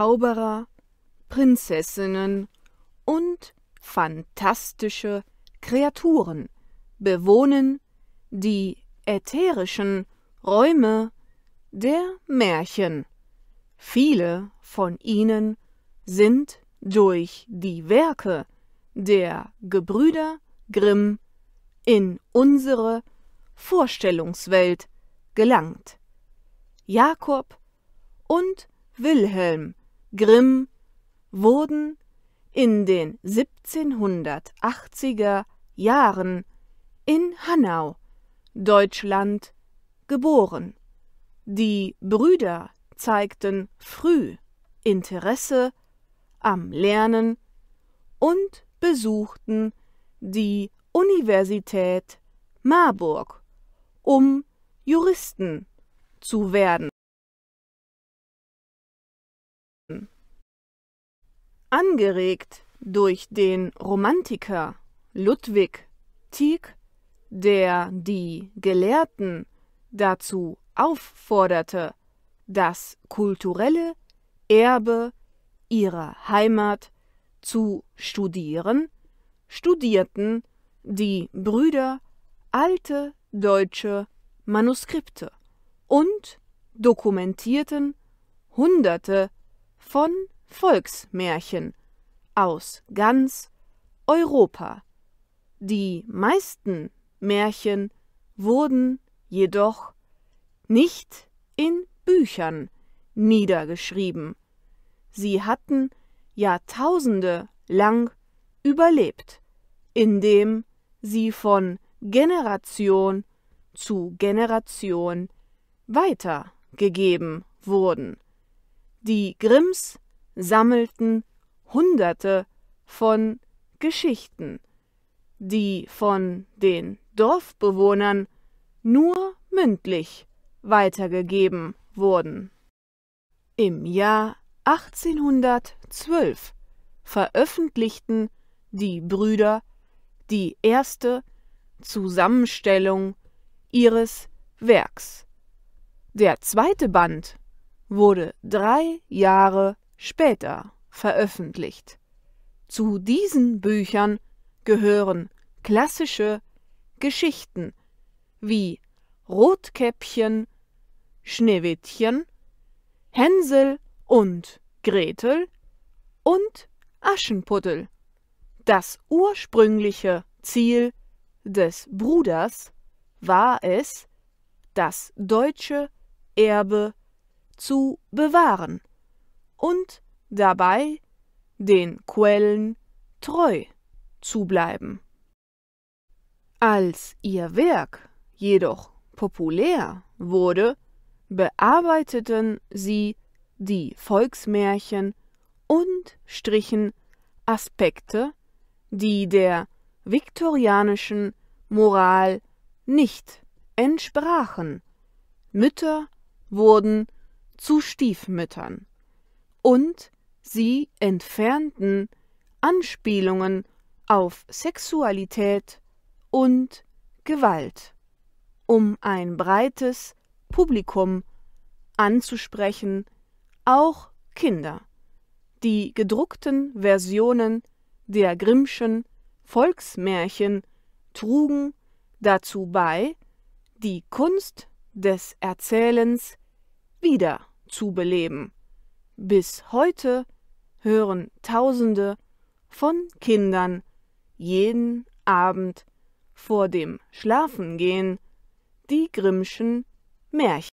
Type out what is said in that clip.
Zauberer, Prinzessinnen und fantastische Kreaturen bewohnen die ätherischen Räume der Märchen. Viele von ihnen sind durch die Werke der Gebrüder Grimm in unsere Vorstellungswelt gelangt. Jakob und Wilhelm Grimm wurden in den 1780er Jahren in Hanau, Deutschland, geboren. Die Brüder zeigten früh Interesse am Lernen und besuchten die Universität Marburg, um Juristen zu werden. Angeregt durch den Romantiker Ludwig Tieck, der die Gelehrten dazu aufforderte, das kulturelle Erbe ihrer Heimat zu studieren, studierten die Brüder alte deutsche Manuskripte und dokumentierten Hunderte von Volksmärchen aus ganz Europa. Die meisten Märchen wurden jedoch nicht in Büchern niedergeschrieben. Sie hatten Jahrtausende lang überlebt, indem sie von Generation zu Generation weitergegeben wurden. Die Grimms sammelten Hunderte von Geschichten, die von den Dorfbewohnern nur mündlich weitergegeben wurden. Im Jahr 1812 veröffentlichten die Brüder die erste Zusammenstellung ihres Werks. Der zweite Band wurde drei Jahre später veröffentlicht. Zu diesen Büchern gehören klassische Geschichten wie Rotkäppchen, Schneewittchen, Hänsel und Gretel und Aschenputtel. Das ursprüngliche Ziel des Bruders war es, das deutsche Erbe zu bewahren und dabei den Quellen treu zu bleiben. Als ihr Werk jedoch populär wurde, bearbeiteten sie die Volksmärchen und strichen Aspekte, die der viktorianischen Moral nicht entsprachen. Mütter wurden zu Stiefmüttern und sie entfernten Anspielungen auf Sexualität und Gewalt, um ein breites Publikum anzusprechen, auch Kinder. Die gedruckten Versionen der Grimmschen Volksmärchen trugen dazu bei, die Kunst des Erzählens wieder zu beleben. Bis heute hören Tausende von Kindern jeden Abend vor dem Schlafengehen die Grimmschen Märchen.